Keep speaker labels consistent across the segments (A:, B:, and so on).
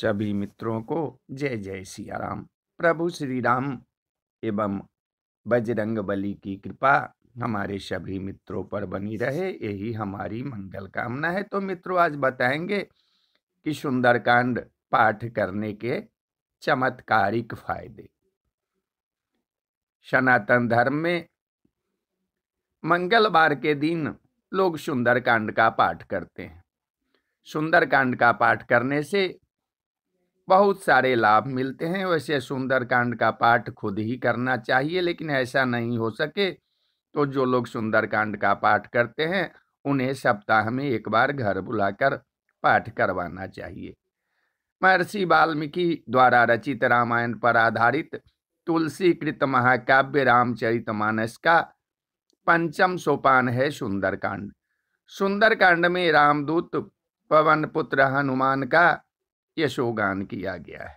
A: सभी मित्रों को जय जय सिया राम प्रभु श्री राम एवं बजरंग बली की कृपा हमारे सभी मित्रों पर बनी रहे यही हमारी मंगल कामना है तो मित्रों आज बताएंगे कि सुंदरकांड पाठ करने के चमत्कारिक फायदे सनातन धर्म में मंगलवार के दिन लोग सुंदरकांड का पाठ करते हैं सुंदरकांड का पाठ करने से बहुत सारे लाभ मिलते हैं वैसे सुंदरकांड का पाठ खुद ही करना चाहिए लेकिन ऐसा नहीं हो सके तो जो लोग सुंदरकांड का पाठ करते हैं उन्हें सप्ताह में एक बार घर बुलाकर पाठ करवाना चाहिए महर्षि वाल्मीकि द्वारा रचित रामायण पर आधारित तुलसी कृत महाकाव्य रामचरित मानस का पंचम सोपान है सुंदरकांड सुंदरकांड में रामदूत पवन पुत्र हनुमान का यशोगान किया गया है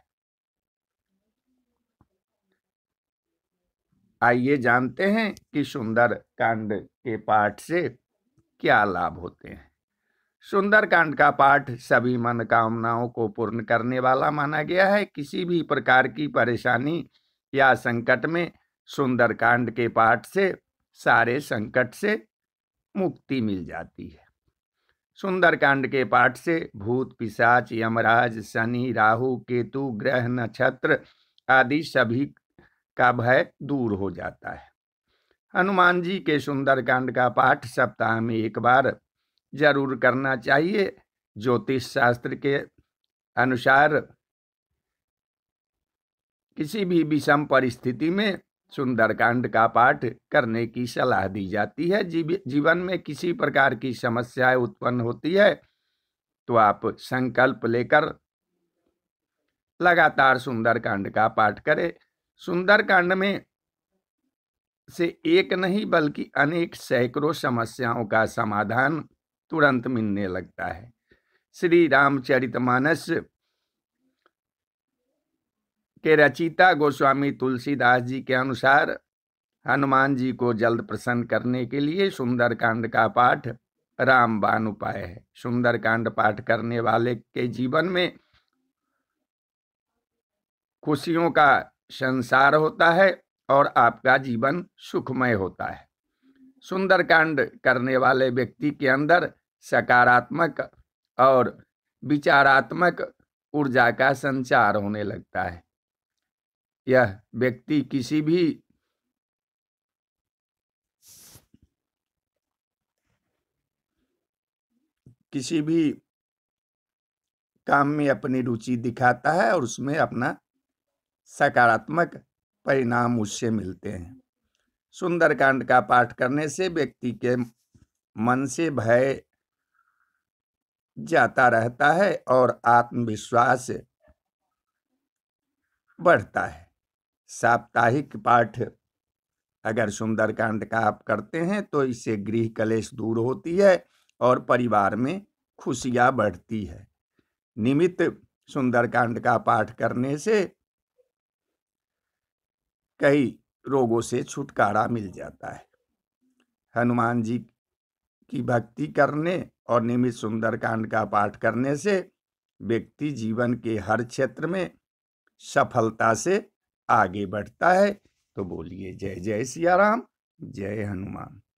A: आइए जानते हैं कि सुंदर कांड के पाठ से क्या लाभ होते हैं सुंदर कांड का पाठ सभी मनोकामनाओं को पूर्ण करने वाला माना गया है किसी भी प्रकार की परेशानी या संकट में सुंदर कांड के पाठ से सारे संकट से मुक्ति मिल जाती है सुंदरकांड के पाठ से भूत पिशाच यमराज शनि राहु केतु ग्रह नक्षत्र आदि सभी का भय दूर हो जाता है हनुमान जी के सुंदरकांड का पाठ सप्ताह में एक बार जरूर करना चाहिए ज्योतिष शास्त्र के अनुसार किसी भी विषम परिस्थिति में सुंदरकांड का पाठ करने की सलाह दी जाती है जीवन में किसी प्रकार की समस्याएं उत्पन्न होती है तो आप संकल्प लेकर लगातार सुंदरकांड का पाठ करें सुंदरकांड में से एक नहीं बल्कि अनेक सैकड़ों समस्याओं का समाधान तुरंत मिलने लगता है श्री रामचरितमानस के रचिता गोस्वामी तुलसीदास जी के अनुसार हनुमान जी को जल्द प्रसन्न करने के लिए सुंदरकांड का पाठ रामबान उपाय है सुंदरकांड पाठ करने वाले के जीवन में खुशियों का संसार होता है और आपका जीवन सुखमय होता है सुंदरकांड करने वाले व्यक्ति के अंदर सकारात्मक और विचारात्मक ऊर्जा का संचार होने लगता है यह व्यक्ति किसी भी किसी भी काम में अपनी रुचि दिखाता है और उसमें अपना सकारात्मक परिणाम उससे मिलते हैं सुंदरकांड का पाठ करने से व्यक्ति के मन से भय जाता रहता है और आत्मविश्वास बढ़ता है साप्ताहिक पाठ अगर सुंदरकांड का आप करते हैं तो इससे गृह कलेश दूर होती है और परिवार में खुशियाँ बढ़ती है निमित्त सुंदरकांड का पाठ करने से कई रोगों से छुटकारा मिल जाता है हनुमान जी की भक्ति करने और निमित्त सुंदरकांड का पाठ करने से व्यक्ति जीवन के हर क्षेत्र में सफलता से आगे बढ़ता है तो बोलिए जय जय सियाराम जय हनुमान